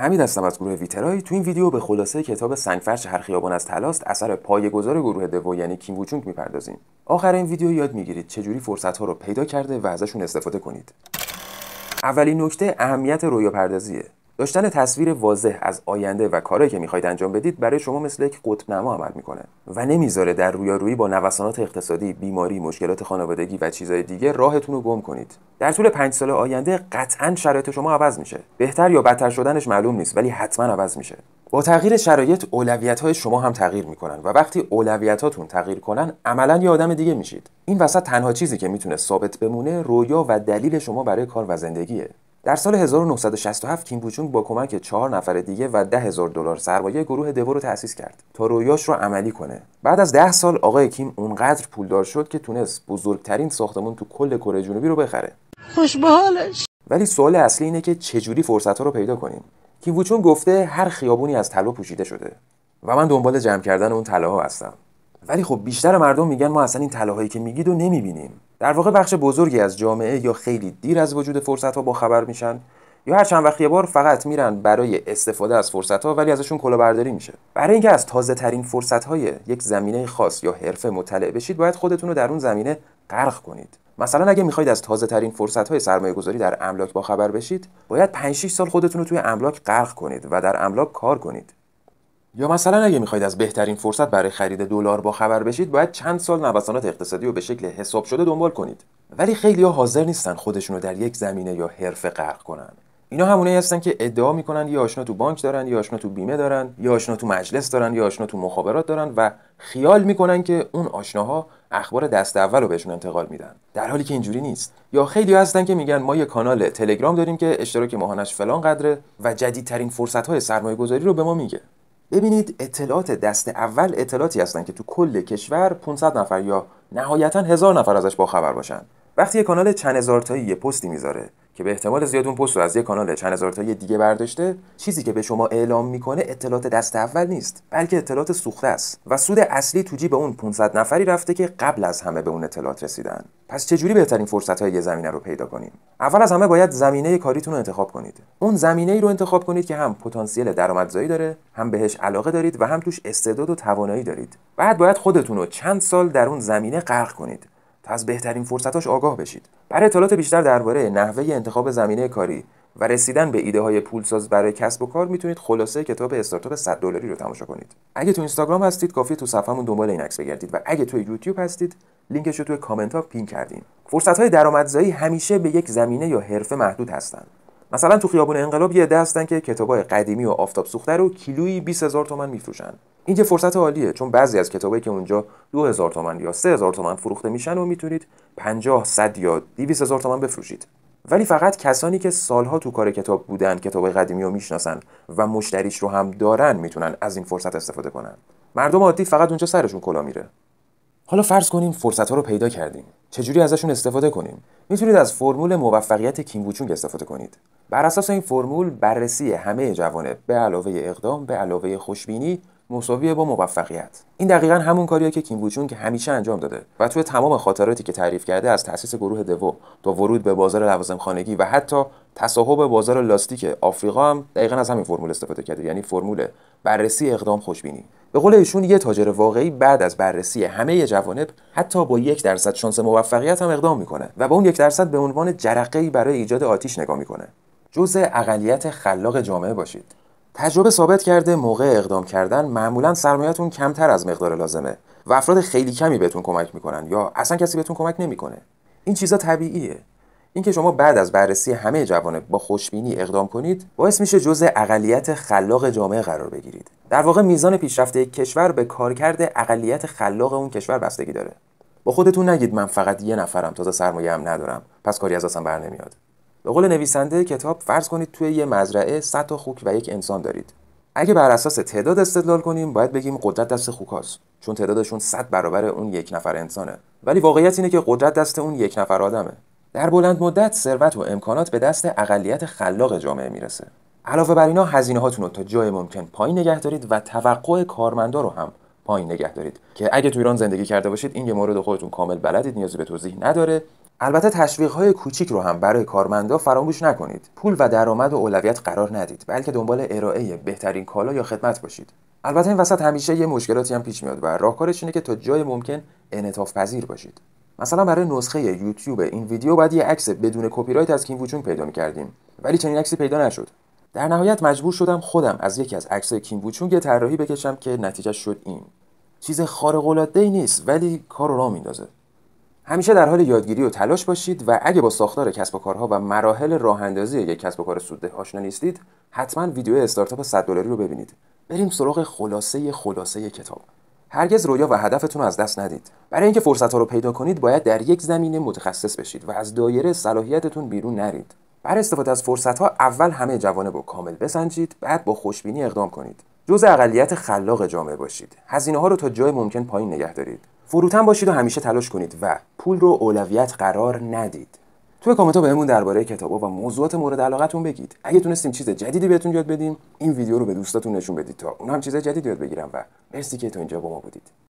همین هستم از گروه ویترای تو این ویدیو به خلاصه کتاب سنگفرش هر خیابان از تلاست اثر گذار گروه دو یعنی کیم ووچونگ میپردازیم آخر این ویدیو یاد میگیرید چجوری فرصت ها رو پیدا کرده و ازشون استفاده کنید اولین نکته اهمیت رویا پردازیه داشتن تصویر واضح از آینده و کاری که میخواید انجام بدید برای شما مثل یک قطبنما عمل میکنه و نمیذاره در رویارویی با نوسانات اقتصادی بیماری مشکلات خانوادگی و چیزهای دیگه راهتون رو گم کنید در طول پنج سال آینده قطعا شرایط شما عوض میشه بهتر یا بدتر شدنش معلوم نیست ولی حتما عوض میشه با تغییر شرایط اولویت های شما هم تغییر میکنن و وقتی اولویت هاتون تغییر کنن عملا یه آدم دیگه میشید این وسط تنها چیزی که میتونه ثابت بمونه رویا و دلیل شما برای کار و زندگیه در سال 1967 کیم بوچونگ با کمک چهار نفر دیگه و ده هزار دلار سرمایه گروه دوو رو تأسیس کرد تا رویاش رو عملی کنه بعد از ده سال آقای کیم اونقدر پولدار شد که تونست بزرگترین ساختمون تو کل کره جنوبی رو بخره خوش ولی سوال اصلی اینه که چجوری فرصت ها رو پیدا کنیم کیم بوچونگ گفته هر خیابونی از طلا پوشیده شده و من دنبال جمع کردن اون طلاها هستم ولی خب بیشتر مردم میگن ما اصلا این طلاهایی که میگید و نمیبینیم در واقع بخش بزرگی از جامعه یا خیلی دیر از وجود فرصت ها با خبر میشن یا هر چند وقت یه بار فقط میرن برای استفاده از فرصت ها ولی ازشون کلاهبرداری میشه برای اینکه از تازه ترین فرصت های یک زمینه خاص یا حرفه مطلع بشید باید خودتون رو در اون زمینه غرق کنید مثلا اگه میخواید از تازه ترین فرصت های سرمایه گذاری در املاک باخبر بشید باید 5 سال خودتون رو توی املاک غرق کنید و در املاک کار کنید یا مثلا اگه میخواید از بهترین فرصت برای خرید دلار با خبر بشید باید چند سال نوسانات اقتصادی رو به شکل حساب شده دنبال کنید ولی خیلی ها حاضر نیستن خودشونو در یک زمینه یا حرفه غرق کنن اینا همونایی هستن که ادعا میکنن یا آشنا تو بانک دارن یا آشنا تو بیمه دارن یا آشنا تو مجلس دارن یا آشنا تو مخابرات دارن و خیال میکنن که اون آشناها اخبار دست اول رو بهشون انتقال میدن در حالی که اینجوری نیست یا خیلی هستن که میگن ما یه کانال تلگرام داریم که اشتراک ماهانش فلان قدره و جدیدترین فرصت های سرمایه گذاری رو به ما میگه ببینید اطلاعات دست اول اطلاعاتی هستند که تو کل کشور 500 نفر یا نهایتا هزار نفر ازش باخبر باشند. وقتی یه کانال چند هزار یه پستی میذاره که به احتمال زیاد اون پست رو از یه کانال چند هزار تایی دیگه برداشته چیزی که به شما اعلام میکنه اطلاعات دست اول نیست بلکه اطلاعات سوخته است و سود اصلی تو جیب اون 500 نفری رفته که قبل از همه به اون اطلاعات رسیدن پس چه بهترین فرصت های یه زمینه رو پیدا کنیم اول از همه باید زمینه کاریتون رو انتخاب کنید اون زمینه ای رو انتخاب کنید که هم پتانسیل درآمدزایی داره هم بهش علاقه دارید و هم توش استعداد و توانایی دارید بعد باید خودتون رو چند سال در اون زمینه غرق کنید تا از بهترین فرصتاش آگاه بشید برای اطلاعات بیشتر درباره نحوه انتخاب زمینه کاری و رسیدن به ایده های پولساز برای کسب و کار میتونید خلاصه کتاب استارتاپ 100 دلاری رو تماشا کنید اگه تو اینستاگرام هستید کافی تو صفحمون دنبال این عکس بگردید و اگه تو یوتیوب هستید لینکش رو توی کامنت ها پین کردیم فرصت های درآمدزایی همیشه به یک زمینه یا حرفه محدود هستند مثلا تو خیابون انقلاب یه دستن هستن که کتابای قدیمی و آفتاب سوخته رو کیلویی 20000 تومان میفروشن این یه فرصت عالیه چون بعضی از کتابایی که اونجا 2000 تومان یا 3000 تومان فروخته میشن و میتونید 50 100 یا 200000 تومان بفروشید ولی فقط کسانی که سالها تو کار کتاب بودن کتاب قدیمی رو میشناسن و مشتریش رو هم دارن میتونن از این فرصت استفاده کنن مردم عادی فقط اونجا سرشون کلا میره حالا فرض کنیم فرصت ها رو پیدا کردیم چجوری ازشون استفاده کنیم میتونید از فرمول موفقیت کیم استفاده کنید بر اساس این فرمول بررسی همه جوانب به علاوه اقدام به علاوه خوشبینی مساوی با موفقیت این دقیقا همون کاریه که کیم که همیشه انجام داده و توی تمام خاطراتی که تعریف کرده از تاسیس گروه دو تا ورود به بازار لوازم خانگی و حتی تصاحب بازار لاستیک آفریقا هم دقیقا از همین فرمول استفاده کرده یعنی فرمول بررسی اقدام خوشبینی به قول ایشون یه تاجر واقعی بعد از بررسی همه جوانب حتی با یک درصد شانس موفقیت هم اقدام میکنه و با اون یک درصد به عنوان جرقه برای ایجاد آتیش نگاه میکنه جزء اقلیت خلاق جامعه باشید تجربه ثابت کرده موقع اقدام کردن معمولا سرمایهتون کمتر از مقدار لازمه و افراد خیلی کمی بهتون کمک میکنن یا اصلا کسی بهتون کمک نمیکنه این چیزا طبیعیه اینکه شما بعد از بررسی همه جوانب با خوشبینی اقدام کنید باعث میشه جزء اقلیت خلاق جامعه قرار بگیرید در واقع میزان پیشرفت یک کشور به کارکرد اقلیت خلاق اون کشور بستگی داره با خودتون نگید من فقط یه نفرم تازه سرمایه هم ندارم پس کاری از بر نمیاد به قول نویسنده کتاب فرض کنید توی یه مزرعه 100 تا خوک و یک انسان دارید اگه بر اساس تعداد استدلال کنیم باید بگیم قدرت دست خوکاست چون تعدادشون 100 برابر اون یک نفر انسانه ولی واقعیت اینه که قدرت دست اون یک نفر آدمه در بلند مدت ثروت و امکانات به دست اقلیت خلاق جامعه میرسه علاوه بر اینا هزینه هاتون رو تا جای ممکن پایین نگه دارید و توقع کارمندا رو هم پایین نگه دارید که اگه تو ایران زندگی کرده باشید این یه مورد خودتون کامل بلدید نیازی به توضیح نداره البته تشویق های کوچیک رو هم برای کارمندا فراموش نکنید. پول و درآمد و اولویت قرار ندید، بلکه دنبال ارائه بهترین کالا یا خدمت باشید. البته این وسط همیشه یه مشکلاتی هم پیش میاد و راهکارش اینه که تا جای ممکن انعطاف پذیر باشید. مثلا برای نسخه یوتیوب این ویدیو بعد یه عکس بدون کپی رایت از کیم ووچون پیدا میکردیم ولی چنین عکسی پیدا نشد در نهایت مجبور شدم خودم از یکی از عکس‌های کیم ووچون یه طراحی بکشم که نتیجه شد این چیز خارق العاده ای نیست ولی کارو را میندازه همیشه در حال یادگیری و تلاش باشید و اگه با ساختار کسب و کارها و مراحل راه اندازی یک کسب و کار سودده آشنا نیستید حتما ویدیو استارتاپ 100 دلاری رو ببینید بریم سراغ خلاصه خلاصه کتاب هرگز رویا و هدفتون رو از دست ندید برای اینکه فرصت ها رو پیدا کنید باید در یک زمینه متخصص بشید و از دایره صلاحیتتون بیرون نرید برای استفاده از فرصت ها اول همه جوانب رو کامل بسنجید بعد با خوشبینی اقدام کنید جزء اقلیت خلاق جامعه باشید هزینه ها رو تا جای ممکن پایین نگه دارید فروتن باشید و همیشه تلاش کنید و پول رو اولویت قرار ندید تو کامنت ها بهمون درباره کتاب و موضوعات مورد علاقتون بگید اگه تونستیم چیز جدیدی بهتون یاد بدیم این ویدیو رو به دوستاتون نشون بدید تا اون هم چیز جدید یاد بگیرن و مرسی که تا اینجا با ما بودید